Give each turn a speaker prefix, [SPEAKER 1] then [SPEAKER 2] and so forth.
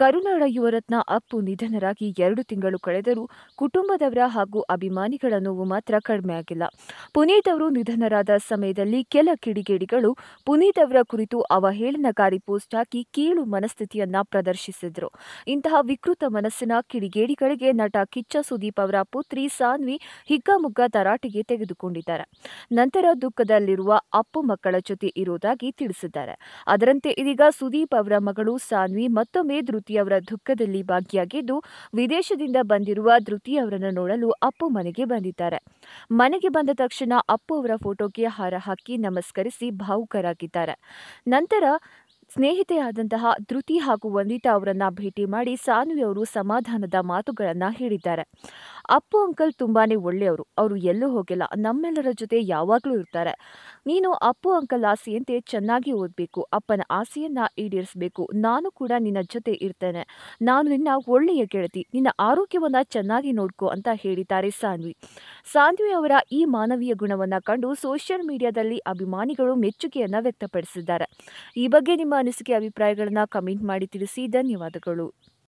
[SPEAKER 1] ಕರುನಾಡ ಯುವರತ್ನ ಅಪ್ಪು ನಿಧನರಾಗಿ ಎರಡು ತಿಂಗಳು ಕಳೆದರೂ ಕುಟುಂಬದವರ ಹಾಗೂ ಅಭಿಮಾನಿಗಳ ನೋವು ಮಾತ್ರ ಕಡಿಮೆಯಾಗಿಲ್ಲ ಪುನೀತ್ ಅವರು ನಿಧನರಾದ ಸಮಯದಲ್ಲಿ ಕೆಲ ಕಿಡಿಗೇಡಿಗಳು ಪುನೀತ್ ಅವರ ಕುರಿತು ಅವಹೇಳನಕಾರಿ ಪೋಸ್ಟ್ ಹಾಕಿ ಕೀಳು ಮನಸ್ಥಿತಿಯನ್ನ ಪ್ರದರ್ಶಿಸಿದ್ರು ಇಂತಹ ವಿಕೃತ ಮನಸ್ಸಿನ ಕಿಡಿಗೇಡಿಗಳಿಗೆ ನಟ ಕಿಚ್ಚ ಸುದೀಪ್ ಅವರ ಪುತ್ರಿ ಸಾನ್ವಿ ಹಿಗ್ಗಾಮುಗ್ಗ ತರಾಟೆಗೆ ತೆಗೆದುಕೊಂಡಿದ್ದಾರೆ ನಂತರ ದುಃಖದಲ್ಲಿರುವ ಅಪ್ಪು ಮಕ್ಕಳ ಜೊತೆ ಇರುವುದಾಗಿ ತಿಳಿಸಿದ್ದಾರೆ ಅದರಂತೆ ಇದೀಗ ಸುದೀಪ್ ಅವರ ಮಗಳು ಸಾನ್ವಿ ಮತ್ತೊಮ್ಮೆ ಅವರ ದುಃಖದಲ್ಲಿ ಭಾಗಿಯಾಗಿದ್ದು ವಿದೇಶದಿಂದ ಬಂದಿರುವ ಅವರನ್ನು ನೋಡಲು ಅಪ್ಪು ಮನೆಗೆ ಬಂದಿದ್ದಾರೆ ಮನೆಗೆ ಬಂದ ತಕ್ಷಣ ಅಪ್ಪು ಅವರ ಫೋಟೋಗೆ ಹಾರ ಹಾಕಿ ನಮಸ್ಕರಿಸಿ ಭಾವುಕರಾಗಿದ್ದಾರೆ ನಂತರ ಸ್ನೇಹಿತೆಯಾದಂತಹ ಧೃತಿ ಹಾಗೂ ವಂದಿತಾ ಅವರನ್ನ ಭೇಟಿ ಮಾಡಿ ಅವರು ಸಮಾಧಾನದ ಮಾತುಗಳನ್ನು ಹೇಳಿದ್ದಾರೆ ಅಪ್ಪು ಅಂಕಲ್ ತುಂಬಾ ಒಳ್ಳೆಯವರು ಅವರು ಎಲ್ಲೂ ಹೋಗಿಲ್ಲ ನಮ್ಮೆಲ್ಲರ ಜೊತೆ ಯಾವಾಗಲೂ ಇರ್ತಾರೆ ನೀನು ಅಪ್ಪು ಅಂಕಲ್ ಆಸೆಯಂತೆ ಚೆನ್ನಾಗಿ ಓದಬೇಕು ಅಪ್ಪನ ಆಸೆಯನ್ನು ಈಡೇರಿಸಬೇಕು ನಾನು ಕೂಡ ನಿನ್ನ ಜೊತೆ ಇರ್ತೇನೆ ನಾನು ನಿನ್ನ ಒಳ್ಳೆಯ ಗೆಳತಿ ನಿನ್ನ ಆರೋಗ್ಯವನ್ನು ಚೆನ್ನಾಗಿ ನೋಡ್ಕೊ ಅಂತ ಹೇಳಿದ್ದಾರೆ ಸಾನ್ವಿ ಸಾನ್ವಿ ಅವರ ಈ ಮಾನವೀಯ ಗುಣವನ್ನು ಕಂಡು ಸೋಷಿಯಲ್ ಮೀಡಿಯಾದಲ್ಲಿ ಅಭಿಮಾನಿಗಳು ಮೆಚ್ಚುಗೆಯನ್ನು ವ್ಯಕ್ತಪಡಿಸಿದ್ದಾರೆ ಈ ಬಗ್ಗೆ ನಿಮ್ಮ ಅನಿಸಿಕೆ ಅಭಿಪ್ರಾಯಗಳನ್ನು ಕಮೆಂಟ್ ಮಾಡಿ ತಿಳಿಸಿ ಧನ್ಯವಾದಗಳು